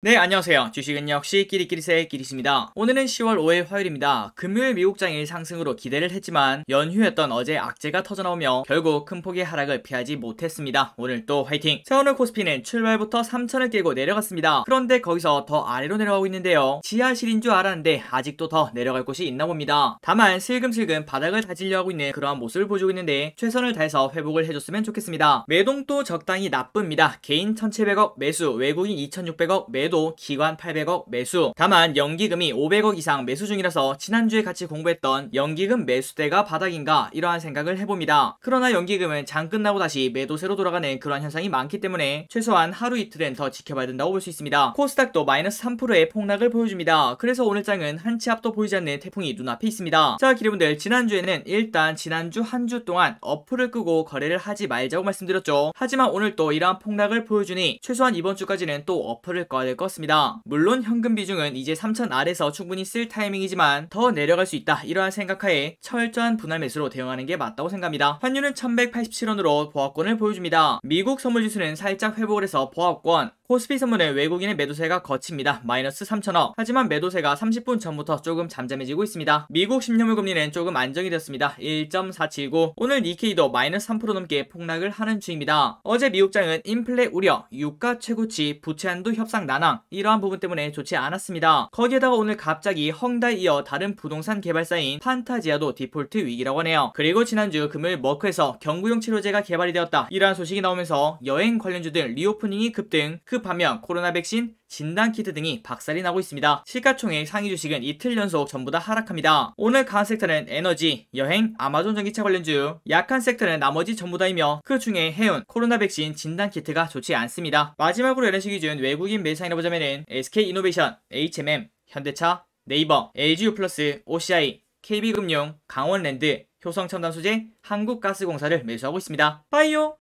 네 안녕하세요 주식은 역시 끼리끼리새 끼리입니다 오늘은 10월 5일 화요일입니다 금요일 미국 장일 상승으로 기대를 했지만 연휴였던 어제 악재가 터져나오며 결국 큰 폭의 하락을 피하지 못했습니다 오늘 또 화이팅 세오늘 코스피는 출발부터 3천을 깨고 내려갔습니다 그런데 거기서 더 아래로 내려가고 있는데요 지하실인 줄 알았는데 아직도 더 내려갈 곳이 있나 봅니다 다만 슬금슬금 바닥을 다지려 하고 있는 그러한 모습을 보여주고 있는데 최선을 다해서 회복을 해줬으면 좋겠습니다 매동도 적당히 나쁩니다 개인 1700억 매수 외국인 2600억 매 외도 기관 800억 매수 다만 연기금이 500억 이상 매수 중이라서 지난주에 같이 공부했던 연기금 매수대가 바닥인가 이러한 생각을 해봅니다. 그러나 연기금은 장 끝나고 다시 매도세로 돌아가는 그런 현상이 많기 때문에 최소한 하루 이틀은 더 지켜봐야 된다고 볼 수 있습니다. 코스닥도 마이너스 3%의 폭락을 보여줍니다. 그래서 오늘 장은 한치 앞도 보이지 않는 태풍이 눈앞에 있습니다. 자 기리분들 지난주에는 일단 지난주 한 주 동안 어플을 끄고 거래를 하지 말자고 말씀드렸죠. 하지만 오늘 또 이러한 폭락을 보여주니 최소한 이번 주까지는 또 어플을 꺼야 될 껐습니다. 물론 현금 비중은 이제 3천 아래서 충분히 쓸 타이밍이지만 더 내려갈 수 있다 이러한 생각하에 철저한 분할 매수로 대응하는 게 맞다고 생각합니다. 환율은 1187원으로 보합권을 보여줍니다. 미국 선물지수는 살짝 회복을 해서 보합권 코스피 선물의 외국인의 매도세가 거칩니다. 마이너스 3천억. 하지만 매도세가 30분 전부터 조금 잠잠해지고 있습니다. 미국 10년물 금리는 조금 안정이 됐습니다 1.479. 오늘 니케이도 마이너스 3% 넘게 폭락을 하는 중입니다. 어제 미국장은 인플레 우려, 유가 최고치, 부채 한도 협상 난항 이러한 부분 때문에 좋지 않았습니다. 거기에다가 오늘 갑자기 헝다 이어 다른 부동산 개발사인 판타지아도 디폴트 위기라고 하네요. 그리고 지난주 금요일 머크에서 경구용 치료제가 개발이 되었다. 이러한 소식이 나오면서 여행 관련주들 리오프닝이 급등, 그 반면 코로나 백신, 진단키트 등이 박살이 나고 있습니다. 시가총액 상위 주식은 이틀 연속 전부 다 하락합니다. 오늘 강한 섹터는 에너지, 여행, 아마존 전기차 관련주, 약한 섹터는 나머지 전부 다이며 그 중에 해운, 코로나 백신, 진단키트가 좋지 않습니다. 마지막으로 l n 기준 외국인 매상이라 보자면 SK이노베이션, HMM, 현대차, 네이버, LGU 플러스, OCI, KB금융, 강원랜드, 효성첨단소재, 한국가스공사를 매수하고 있습니다. 빠이요!